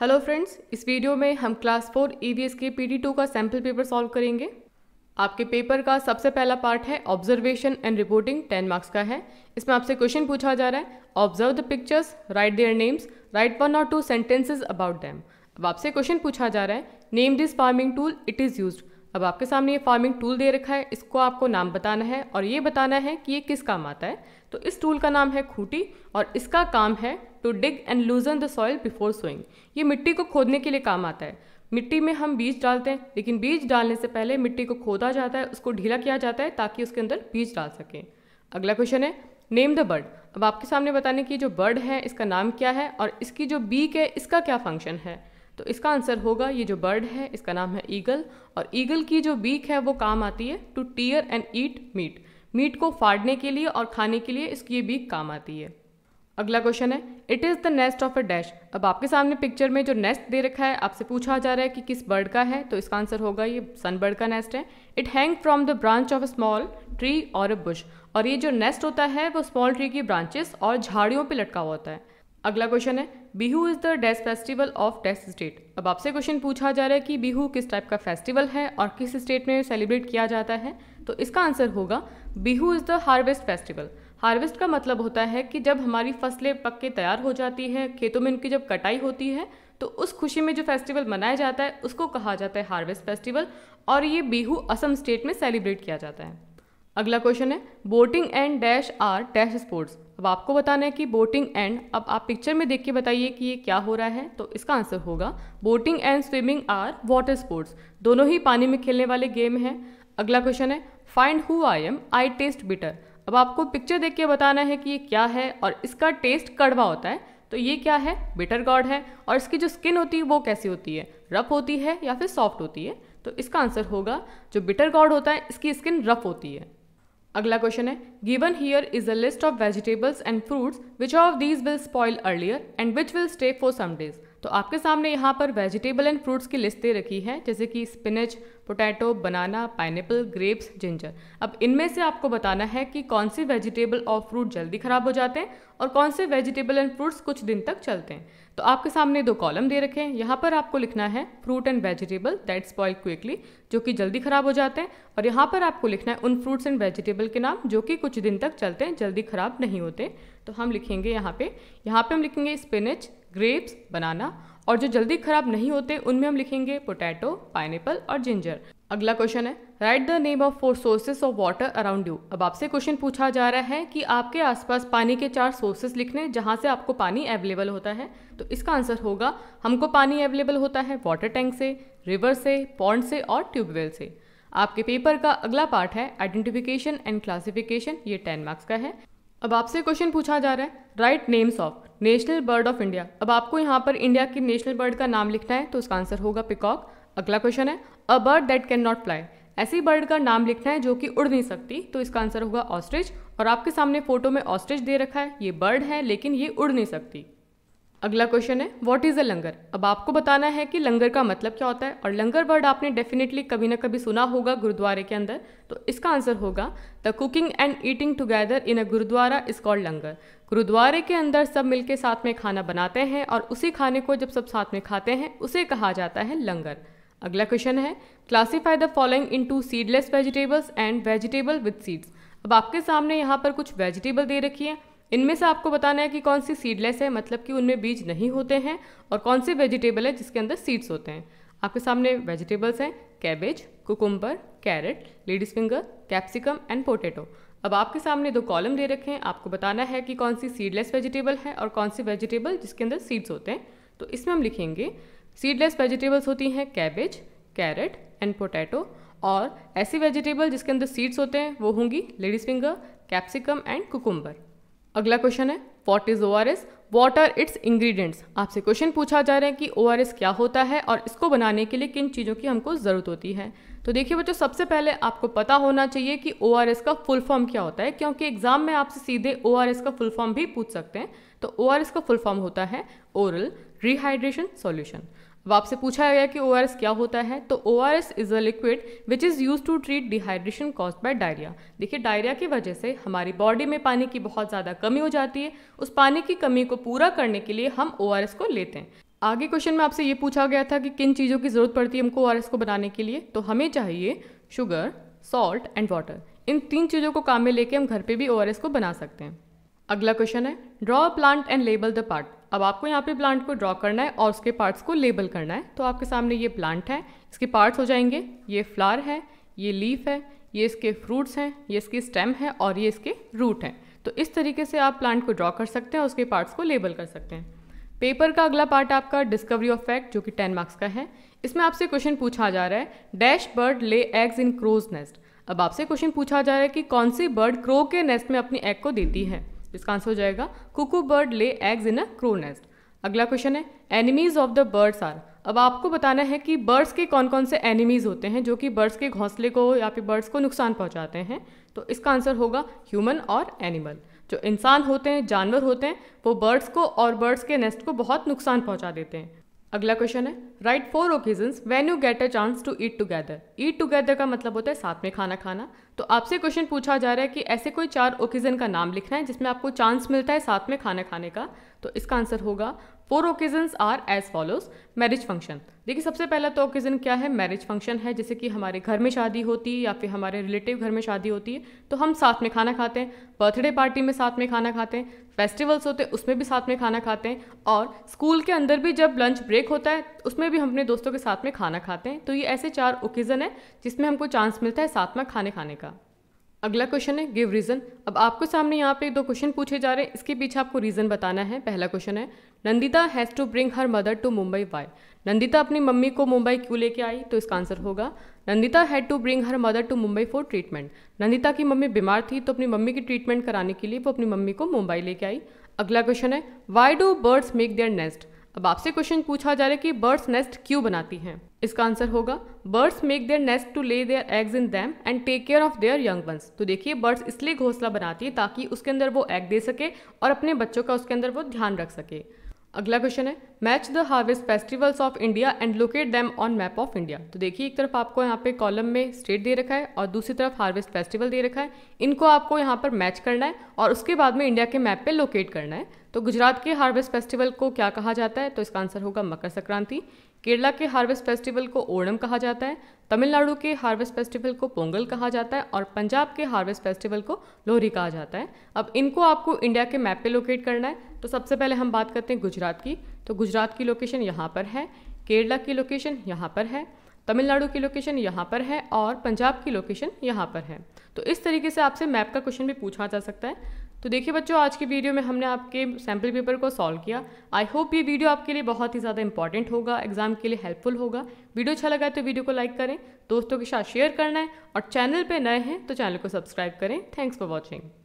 hello friends इस video में हम class four E K P D two का सैम्पल पेपर सॉल्व करेंगे आपके पेपर का सबसे पहला पार्ट है observation and reporting ten marks का है इसमें आपसे क्वेश्चन पूछा जा रहा है observe the pictures write their names write one और टू सेंटेंसेज अबाउट दैम अब आपसे क्वेश्चन पूछा जा रहा है name this farming tool it is use अब आपके सामने ये फार्मिंग टूल दे रखा है इसको आपको नाम बताना है और ये बताना है कि ये किस काम आता है तो इस टूल का नाम है खूटी और इसका काम है to dig and loosen the soil before sowing ये मिट्टी को खोदने के लिए काम आता है मिट्टी में हम बीज डालते हैं लेकिन बीज डालने से पहले मिट्टी को खोदा जाता है उसको ढीला किया जाता है ताकि उसके अंदर बीज डाल सकें अगला क्वेश्चन है नेम द बर्ड अब आपके सामने बताने की जो बर्ड है इसका नाम क्या है और इसकी जो बीक है इसका क्या फंक्शन है तो इसका आंसर होगा ये जो बर्ड है इसका नाम है ईगल और ईगल की जो बीक है वो काम आती है to tear and eat meat meat को फाड़ने के लिए और खाने के लिए इसकी ये बीक काम आती है अगला क्वेश्चन है it is the nest of a dash अब आपके सामने पिक्चर में जो नेस्ट दे रखा है आपसे पूछा जा रहा है कि किस बर्ड का है तो इसका आंसर होगा ये सन बर्ड का नेस्ट है it hang from the branch of a small tree और अ बुश और ये जो नेस्ट होता है वो स्मॉल ट्री की ब्रांचेस और झाड़ियों पर लटका हुआ होता है अगला क्वेश्चन है बिहू इज़ द डेस्ट फेस्टिवल ऑफ डेस्ट स्टेट अब आपसे क्वेश्चन पूछा जा रहा है कि बिहू किस टाइप का फेस्टिवल है और किस स्टेट में सेलिब्रेट किया जाता है तो इसका आंसर होगा Bihu is the harvest festival harvest का मतलब होता है कि जब हमारी फसलें पक के तैयार हो जाती है खेतों में उनकी जब कटाई होती है तो उस खुशी में जो फेस्टिवल मनाया जाता है उसको कहा जाता है हार्वेस्ट फेस्टिवल और ये बिहू असम स्टेट में सेलिब्रेट किया जाता है अगला क्वेश्चन है boating and dash are dash sports अब आपको बताना है कि बोटिंग एंड अब आप पिक्चर में देख के बताइए कि ये क्या हो रहा है तो इसका आंसर होगा boating and swimming are water sports दोनों ही पानी में खेलने वाले गेम हैं अगला क्वेश्चन है find who I am I taste bitter अब आपको पिक्चर देख के बताना है कि ये क्या है और इसका टेस्ट कड़वा होता है तो ये क्या है बिटर गॉड है और इसकी जो स्किन होती है वो कैसी होती है रफ होती है या फिर सॉफ्ट होती है तो इसका आंसर होगा जो बिटर गॉड होता है इसकी स्किन रफ होती है अगला क्वेश्चन है given here is a list of vegetables and fruits which of these will spoil earlier and which will stay for some days तो आपके सामने यहाँ पर वेजिटेबल एंड फ्रूट्स की लिस्टें रखी है जैसे कि spinach potato banana pineapple grapes ginger अब इनमें से आपको बताना है कि कौन से वेजिटेबल और फ्रूट जल्दी ख़राब हो जाते हैं और कौन से वेजिटेबल एंड फ्रूट्स कुछ दिन तक चलते हैं तो आपके सामने दो कॉलम दे रखे हैं यहाँ पर आपको लिखना है fruit and vegetable that spoil quickly जो कि जल्दी ख़राब हो जाते हैं और यहाँ पर आपको लिखना है उन फ्रूट्स एंड वेजिटेबल के नाम जो कि कुछ दिन तक चलते हैं जल्दी ख़राब नहीं होते तो हम लिखेंगे यहाँ पे यहाँ पे हम लिखेंगे स्पिनच ग्रेप्स बनाना और जो जल्दी खराब नहीं होते उनमें हम लिखेंगे पोटैटो पाइनएप्पल और जिंजर अगला क्वेश्चन है write the name of four sources of water around you अब आपसे क्वेश्चन पूछा जा रहा है कि आपके आसपास पानी के चार सोर्सेस लिखने जहां से आपको पानी अवेलेबल होता है तो इसका आंसर होगा हमको पानी अवेलेबल होता है वाटर टैंक से रिवर से पॉन्ड से और ट्यूबवेल से आपके पेपर का अगला पार्ट है आइडेंटिफिकेशन एंड क्लासिफिकेशन ये टेन मार्क्स का है अब आपसे क्वेश्चन पूछा जा रहा है write names of national bird of India अब आपको यहाँ पर इंडिया की नेशनल बर्ड का नाम लिखना है तो उसका आंसर होगा पिकॉक अगला क्वेश्चन है a bird that can not fly ऐसी बर्ड का नाम लिखना है जो कि उड़ नहीं सकती तो इसका आंसर होगा ऑस्ट्रिच और आपके सामने फोटो में ऑस्ट्रिच दे रखा है ये बर्ड है लेकिन ये उड़ नहीं सकती अगला क्वेश्चन है व्हाट इज़ अ लंगर अब आपको बताना है कि लंगर का मतलब क्या होता है और लंगर वर्ड आपने डेफिनेटली कभी ना कभी सुना होगा गुरुद्वारे के अंदर तो इसका आंसर होगा the cooking and eating together in a gurdwara is called langar गुरुद्वारे के अंदर सब मिलके साथ में खाना बनाते हैं और उसी खाने को जब सब साथ में खाते हैं उसे कहा जाता है लंगर अगला क्वेश्चन है classify the following into seedless vegetables and vegetable with seeds अब आपके सामने यहाँ पर कुछ वेजिटेबल दे रखी है इनमें से आपको बताना है कि कौन सी सीडलेस है मतलब कि उनमें बीज नहीं होते हैं और कौन से वेजिटेबल है जिसके अंदर सीड्स होते हैं आपके सामने वेजिटेबल्स हैं cabbage cucumber carrot ladies finger capsicum and potato अब आपके सामने दो कॉलम दे रखे हैं आपको बताना है कि कौन सी सीडलेस वेजिटेबल है और कौन सी वेजिटेबल जिसके अंदर सीड्स होते हैं तो इसमें हम लिखेंगे सीडलेस वेजिटेबल्स होती हैं कैबेज कैरेट एंड पोटैटो और ऐसी वेजिटेबल जिसके अंदर सीड्स होते हैं वो होंगी ladies finger capsicum and cucumber अगला क्वेश्चन है what is O R S what are its ingredients आपसे क्वेश्चन पूछा जा रहा है कि ओ आर एस क्या होता है और इसको बनाने के लिए किन चीज़ों की हमको ज़रूरत होती है तो देखिए बच्चों सबसे पहले आपको पता होना चाहिए कि ओ आर एस का फुल फॉर्म क्या होता है क्योंकि एग्जाम में आपसे सीधे ओ आर एस का फुल फॉर्म भी पूछ सकते हैं तो ओ आर एस का फुल फॉर्म होता है ओरल रिहाइड्रेशन सॉल्यूशन अब आपसे पूछा गया कि ओ क्या होता है तो O R S is a liquid which is use to treat dehydration cause by diarrhoea देखिए डायरिया की वजह से हमारी बॉडी में पानी की बहुत ज़्यादा कमी हो जाती है उस पानी की कमी को पूरा करने के लिए हम ओ को लेते हैं आगे क्वेश्चन में आपसे ये पूछा गया था कि किन चीज़ों की ज़रूरत पड़ती है हमको ओ को बनाने के लिए तो हमें चाहिए शुगर सॉल्ट एंड वाटर इन तीन चीज़ों को काम में लेके हम घर पे भी ओ को बना सकते हैं अगला क्वेश्चन है draw plant and label the part अब आपको यहाँ पे प्लांट को ड्रॉ करना है और उसके पार्ट्स को लेबल करना है तो आपके सामने ये प्लांट है इसके पार्ट्स हो जाएंगे ये फ्लावर है ये लीफ है ये इसके फ्रूट्स हैं ये इसकी स्टेम है और ये इसके रूट हैं तो इस तरीके से आप प्लांट को ड्रॉ कर सकते हैं और उसके पार्ट्स को लेबल कर सकते हैं पेपर का अगला पार्ट आपका डिस्कवरी ऑफ फैक्ट जो कि टेन मार्क्स का है इसमें आपसे क्वेश्चन पूछा जा रहा है dash bird lay eggs in crow's nest अब आपसे क्वेश्चन पूछा जा रहा है कि कौन सी बर्ड क्रो के नेस्ट में अपनी एग को देती है जिसका आंसर हो जाएगा cuckoo bird lay eggs in a crow nest अगला क्वेश्चन है enemies of the birds are अब आपको बताना है कि बर्ड्स के कौन कौन से एनिमीज होते हैं जो कि बर्ड्स के घोंसले को या फिर बर्ड्स को नुकसान पहुंचाते हैं तो इसका आंसर होगा ह्यूमन और एनिमल जो इंसान होते हैं जानवर होते हैं वो बर्ड्स को और बर्ड्स के नेस्ट को बहुत नुकसान पहुंचा देते हैं अगला क्वेश्चन है write four occasion when you get a chance to eat together eat together का मतलब होता है साथ में खाना खाना तो आपसे क्वेश्चन पूछा जा रहा है कि ऐसे कोई चार ओकेजन का नाम लिखना है जिसमें आपको चांस मिलता है साथ में खाना खाने का तो इसका आंसर होगा four occasions are as follows marriage function देखिए सबसे पहला तो ओकेजन क्या है मैरिज फंक्शन है जैसे कि हमारे घर में शादी होती है या फिर हमारे रिलेटिव घर में शादी होती है तो हम साथ में खाना खाते हैं बर्थडे पार्टी में साथ में खाना खाते हैं फेस्टिवल्स होते हैं उसमें भी साथ में खाना खाते हैं और स्कूल के अंदर भी जब लंच ब्रेक होता है उसमें भी हम अपने दोस्तों के साथ में खाना खाते हैं तो ये ऐसे चार ओकेज़न है जिसमें हमको चांस मिलता है साथ में खाने खाने का अगला क्वेश्चन है गिव रीज़न अब आपको सामने यहाँ पे दो क्वेश्चन पूछे जा रहे हैं इसके पीछे आपको रीज़न बताना है पहला क्वेश्चन है Nandita has to bring her mother to Mumbai why Nandita अपनी मम्मी को मुंबई क्यों लेके आई तो इसका आंसर होगा Nandita had to bring her mother to Mumbai for treatment Nandita की मम्मी बीमार थी तो अपनी मम्मी की ट्रीटमेंट कराने के लिए वो अपनी मम्मी को मुंबई लेके आई अगला क्वेश्चन है why do birds make their nest अब आपसे क्वेश्चन पूछा जा रहा है कि बर्ड्स नेस्ट क्यों बनाती हैं इसका आंसर होगा birds make their nest to lay their eggs in them and take care of their young ones तो देखिए बर्ड्स इसलिए घोंसला बनाती है ताकि उसके अंदर वो एग दे सके और अपने बच्चों का उसके अंदर वो ध्यान रख सके अगला क्वेश्चन है match the harvest festivals of India and locate them on map of India तो देखिए एक तरफ आपको यहाँ पे कॉलम में स्टेट दे रखा है और दूसरी तरफ हार्वेस्ट फेस्टिवल दे रखा है इनको आपको यहाँ पर मैच करना है और उसके बाद में इंडिया के मैप पे लोकेट करना है तो गुजरात के हार्वेस्ट फेस्टिवल को क्या कहा जाता है तो इसका आंसर होगा मकर संक्रांति केरला के हार्वेस्ट फेस्टिवल को ओणम कहा जाता है तमिलनाडु के हार्वेस्ट फेस्टिवल को पोंगल कहा जाता है और पंजाब के हार्वेस्ट फेस्टिवल को लोहरी कहा जाता है अब इनको आपको इंडिया के मैप पे लोकेट करना है तो सबसे पहले हम बात करते हैं गुजरात की तो गुजरात की लोकेशन यहाँ पर है केरला की लोकेशन यहाँ पर है तमिलनाडु की लोकेशन यहाँ पर है और पंजाब की लोकेशन यहाँ पर है तो इस तरीके से आपसे मैप का क्वेश्चन भी पूछा जा सकता है तो देखिए बच्चों आज की वीडियो में हमने आपके सैम्पल पेपर को सॉल्व किया आई होप ये वीडियो आपके लिए बहुत ही ज़्यादा इंपॉर्टेंट होगा एग्जाम के लिए हेल्पफुल होगा वीडियो अच्छा लगा तो वीडियो को लाइक करें दोस्तों के साथ शेयर करना है और चैनल पर नए हैं तो चैनल को सब्सक्राइब करें थैंक्स फॉर वॉचिंग